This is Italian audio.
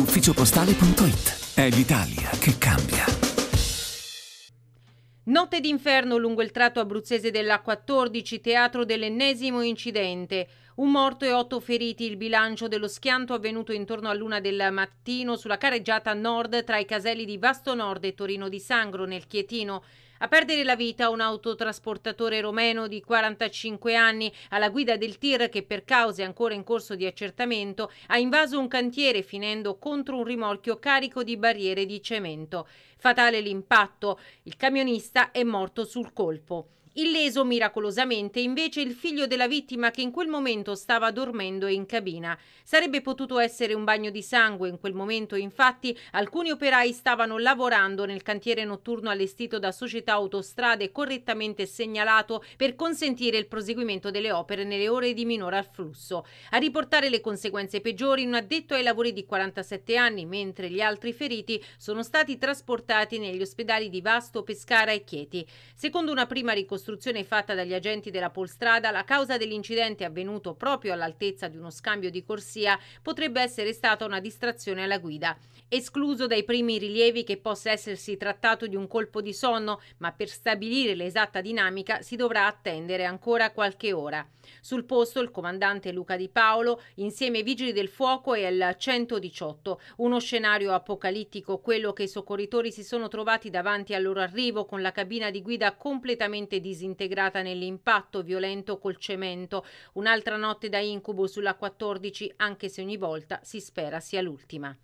ufficiopostale.it. È l'Italia che cambia. Notte d'inferno lungo il tratto abruzzese della 14, teatro dell'ennesimo incidente. Un morto e otto feriti, il bilancio dello schianto avvenuto intorno a luna del mattino sulla careggiata nord tra i caselli di Vasto Nord e Torino di Sangro nel Chietino. A perdere la vita un autotrasportatore romeno di 45 anni alla guida del tir che per cause ancora in corso di accertamento ha invaso un cantiere finendo contro un rimorchio carico di barriere di cemento. Fatale l'impatto, il camionista è morto sul colpo. Illeso miracolosamente invece il figlio della vittima che in quel momento stava dormendo in cabina. Sarebbe potuto essere un bagno di sangue, in quel momento infatti alcuni operai stavano lavorando nel cantiere notturno allestito da società autostrade correttamente segnalato per consentire il proseguimento delle opere nelle ore di minore afflusso. A riportare le conseguenze peggiori un addetto ai lavori di 47 anni, mentre gli altri feriti sono stati trasportati negli ospedali di Vasto, Pescara e Chieti. Secondo una prima ricostruzione ricostruzione fatta dagli agenti della Polstrada, la causa dell'incidente avvenuto proprio all'altezza di uno scambio di corsia potrebbe essere stata una distrazione alla guida. Escluso dai primi rilievi che possa essersi trattato di un colpo di sonno, ma per stabilire l'esatta dinamica si dovrà attendere ancora qualche ora. Sul posto il comandante Luca Di Paolo, insieme ai vigili del fuoco e al 118, uno scenario apocalittico, quello che i soccorritori si sono trovati davanti al loro arrivo con la cabina di guida completamente distrutta disintegrata nell'impatto violento col cemento. Un'altra notte da incubo sulla 14, anche se ogni volta si spera sia l'ultima.